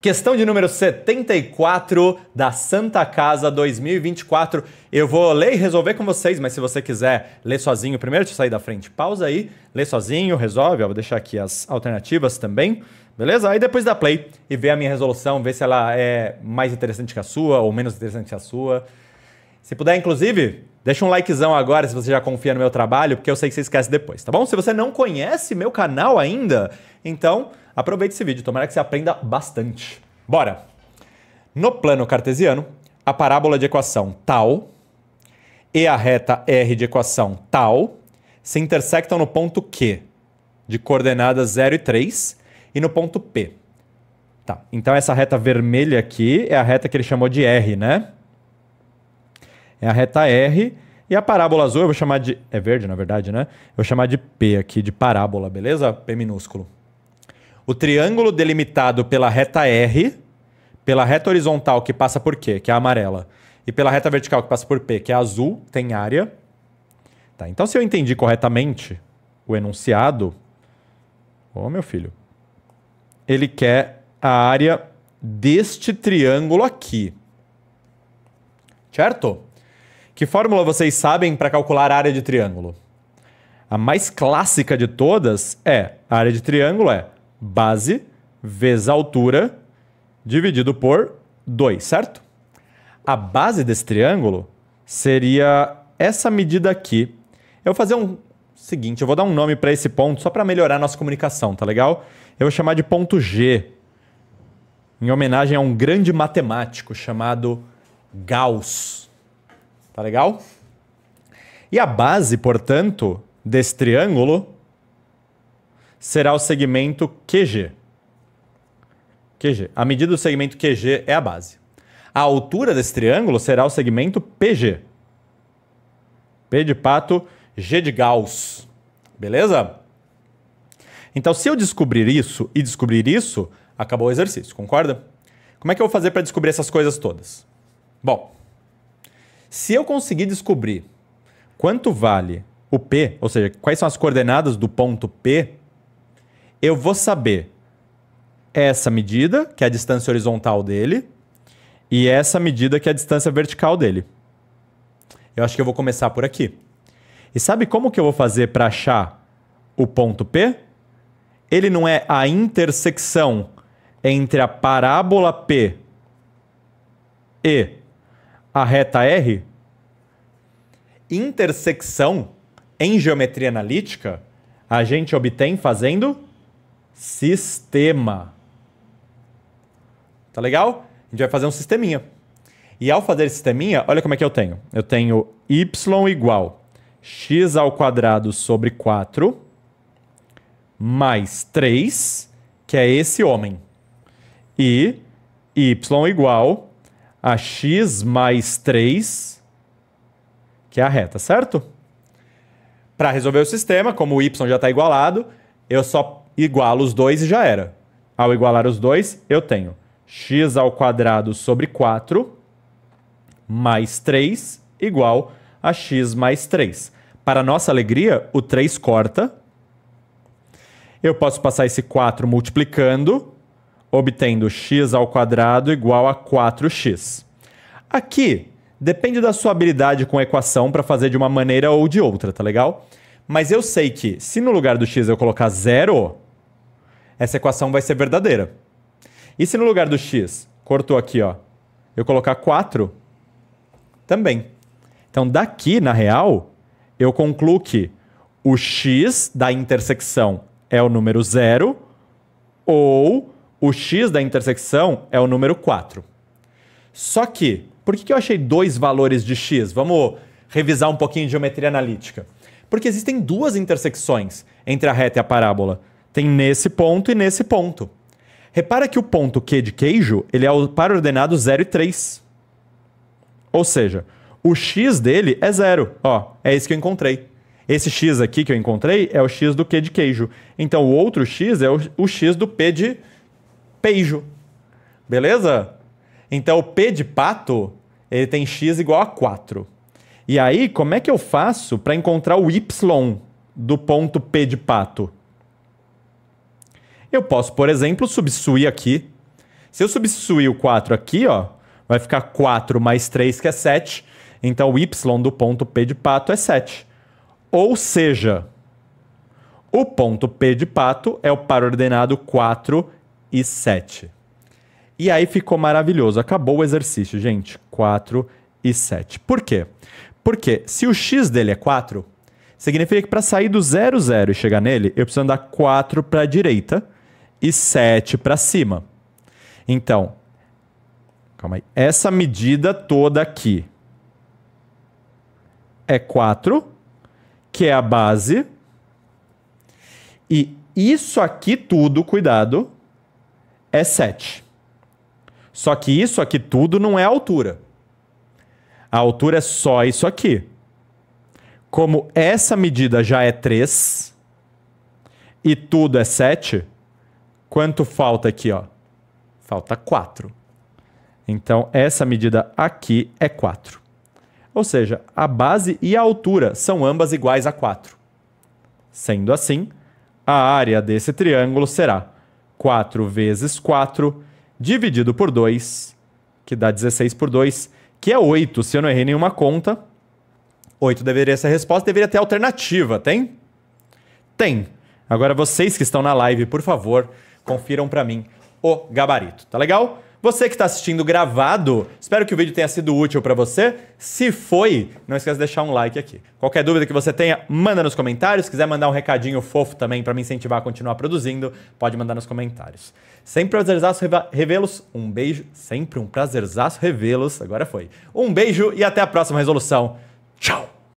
Questão de número 74 da Santa Casa 2024. Eu vou ler e resolver com vocês, mas se você quiser ler sozinho, primeiro deixa eu sair da frente. Pausa aí, lê sozinho, resolve. Eu vou deixar aqui as alternativas também, beleza? Aí depois dá play e ver a minha resolução, ver se ela é mais interessante que a sua ou menos interessante que a sua. Se puder, inclusive, deixa um likezão agora se você já confia no meu trabalho, porque eu sei que você esquece depois, tá bom? Se você não conhece meu canal ainda, então Aproveite esse vídeo, tomara que você aprenda bastante. Bora! No plano cartesiano, a parábola de equação tal e a reta r de equação tal se intersectam no ponto Q, de coordenadas 0 e 3, e no ponto P. Tá. Então essa reta vermelha aqui é a reta que ele chamou de R, né? É a reta R. E a parábola azul eu vou chamar de. É verde, na verdade, né? Eu vou chamar de P aqui, de parábola, beleza? P minúsculo o triângulo delimitado pela reta R, pela reta horizontal que passa por Q, que é amarela, e pela reta vertical que passa por P, que é azul, tem área. Tá, então, se eu entendi corretamente o enunciado, ô meu filho, ele quer a área deste triângulo aqui. Certo? Que fórmula vocês sabem para calcular a área de triângulo? A mais clássica de todas é: a área de triângulo é base vezes altura dividido por 2, certo? A base desse triângulo seria essa medida aqui. Eu vou fazer um seguinte, eu vou dar um nome para esse ponto só para melhorar a nossa comunicação, tá legal? Eu vou chamar de ponto G, em homenagem a um grande matemático chamado Gauss. Tá legal? E a base, portanto, desse triângulo será o segmento QG. QG. A medida do segmento QG é a base. A altura desse triângulo será o segmento PG. P de pato, G de Gauss. Beleza? Então, se eu descobrir isso e descobrir isso, acabou o exercício, concorda? Como é que eu vou fazer para descobrir essas coisas todas? Bom, se eu conseguir descobrir quanto vale o P, ou seja, quais são as coordenadas do ponto P, eu vou saber essa medida, que é a distância horizontal dele, e essa medida, que é a distância vertical dele. Eu acho que eu vou começar por aqui. E sabe como que eu vou fazer para achar o ponto P? Ele não é a intersecção entre a parábola P e a reta R? Intersecção em geometria analítica a gente obtém fazendo Sistema. Tá legal? A gente vai fazer um sisteminha. E ao fazer sisteminha, olha como é que eu tenho. Eu tenho y igual x ao quadrado sobre 4 mais 3, que é esse homem. E y igual a x mais 3, que é a reta, certo? Para resolver o sistema, como o y já está igualado, eu só igualo os dois e já era. Ao igualar os dois, eu tenho x ao quadrado sobre 4 mais 3 igual a x mais 3. Para nossa alegria, o 3 corta. Eu posso passar esse 4 multiplicando, obtendo x ao quadrado igual a 4x. Aqui, depende da sua habilidade com a equação para fazer de uma maneira ou de outra, tá legal? Mas eu sei que se no lugar do x eu colocar zero, essa equação vai ser verdadeira. E se no lugar do x, cortou aqui, ó, eu colocar 4, também. Então, daqui, na real, eu concluo que o x da intersecção é o número 0 ou o x da intersecção é o número 4. Só que, por que eu achei dois valores de x? Vamos revisar um pouquinho de geometria analítica. Porque existem duas intersecções entre a reta e a parábola. Tem nesse ponto e nesse ponto. Repara que o ponto Q de queijo, ele é o par ordenado 0 e 3. Ou seja, o x dele é zero. Ó, é esse que eu encontrei. Esse x aqui que eu encontrei é o x do Q de queijo. Então, o outro x é o, x do P de peijo. Beleza? Então, o P de pato, ele tem x igual a 4. E aí, como é que eu faço para encontrar o y do ponto P de pato? Eu posso, por exemplo, substituir aqui. Se eu substituir o 4 aqui, ó, vai ficar 4 mais 3, que é 7. Então, o y do ponto P de pato é 7. Ou seja, o ponto P de pato é o par ordenado 4 e 7. E aí ficou maravilhoso. Acabou o exercício, gente. 4 e 7. Por quê? Porque se o x dele é 4, significa que para sair do 0, 0 e chegar nele, eu preciso andar 4 para a direita e 7 para cima. Então, calma aí. Essa medida toda aqui é 4, que é a base. E isso aqui tudo, cuidado, é 7. Só que isso aqui tudo não é altura. A altura é só isso aqui. Como essa medida já é 3 e tudo é 7, Quanto falta aqui, ó? Falta 4. Então, essa medida aqui é 4. Ou seja, a base e a altura são ambas iguais a 4. Sendo assim, a área desse triângulo será 4 vezes 4 dividido por 2, que dá 16 por 2, que é 8, se eu não errei nenhuma conta. 8 deveria ser a resposta, deveria ter alternativa, tem? Tem. Agora vocês que estão na live, por favor, confiram para mim o gabarito, tá legal? Você que está assistindo gravado, espero que o vídeo tenha sido útil para você. Se foi, não esqueça de deixar um like aqui. Qualquer dúvida que você tenha, manda nos comentários. Se quiser mandar um recadinho fofo também para me incentivar a continuar produzindo, pode mandar nos comentários. Sempre prazerzaço revê-los. Um beijo, sempre um prazerzaço revê-los. Agora foi. Um beijo e até a próxima resolução. Tchau!